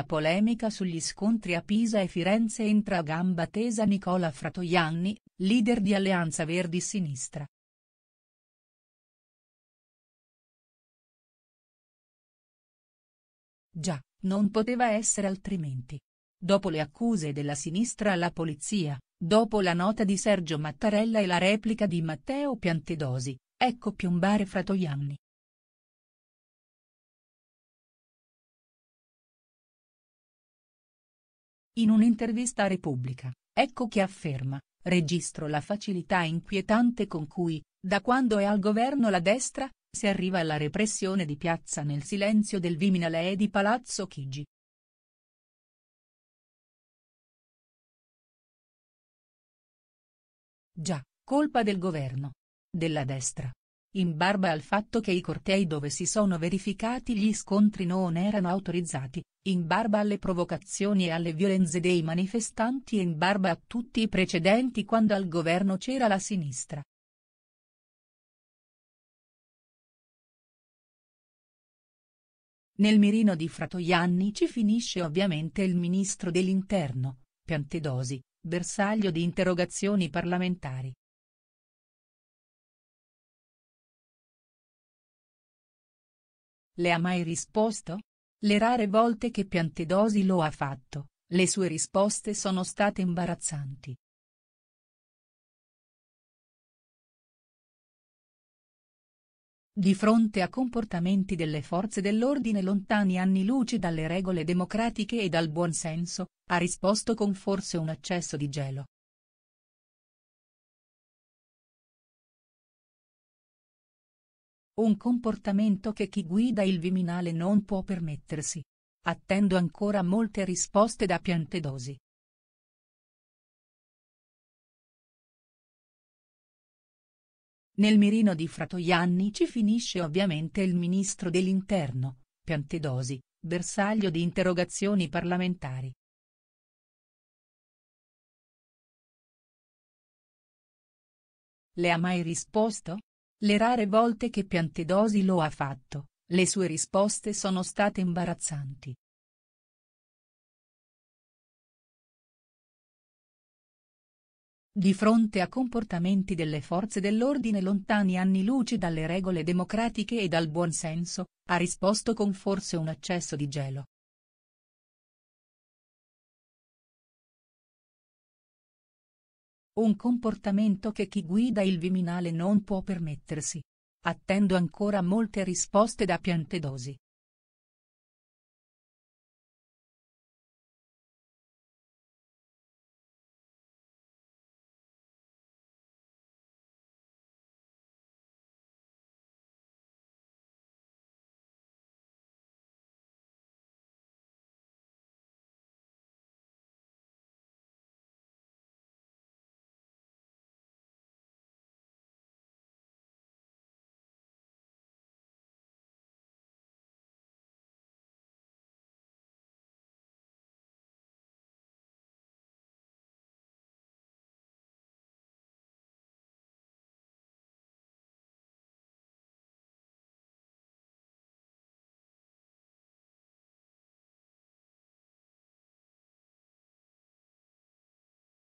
la polemica sugli scontri a Pisa e Firenze entra a gamba tesa Nicola Fratoianni, leader di Alleanza Verdi Sinistra. Già, non poteva essere altrimenti. Dopo le accuse della sinistra alla polizia, dopo la nota di Sergio Mattarella e la replica di Matteo Piantedosi, ecco piombare Fratoianni, In un'intervista a Repubblica, ecco che afferma, registro la facilità inquietante con cui, da quando è al governo la destra, si arriva alla repressione di piazza nel silenzio del Viminale e di Palazzo Chigi. Già, colpa del governo. Della destra in barba al fatto che i cortei dove si sono verificati gli scontri non erano autorizzati, in barba alle provocazioni e alle violenze dei manifestanti e in barba a tutti i precedenti quando al governo c'era la sinistra. Nel mirino di Fratoianni ci finisce ovviamente il ministro dell'interno, Piantedosi, bersaglio di interrogazioni parlamentari. Le ha mai risposto? Le rare volte che Piantedosi lo ha fatto, le sue risposte sono state imbarazzanti. Di fronte a comportamenti delle forze dell'ordine lontani anni luce dalle regole democratiche e dal buonsenso, ha risposto con forse un accesso di gelo, Un comportamento che chi guida il Viminale non può permettersi. Attendo ancora molte risposte da Piantedosi. Nel mirino di Fratoianni ci finisce ovviamente il ministro dell'interno, Piantedosi, bersaglio di interrogazioni parlamentari. Le ha mai risposto? Le rare volte che Piantedosi lo ha fatto, le sue risposte sono state imbarazzanti. Di fronte a comportamenti delle forze dell'ordine lontani anni luce dalle regole democratiche e dal buonsenso, ha risposto con forse un accesso di gelo. Un comportamento che chi guida il Viminale non può permettersi. Attendo ancora molte risposte da Piantedosi,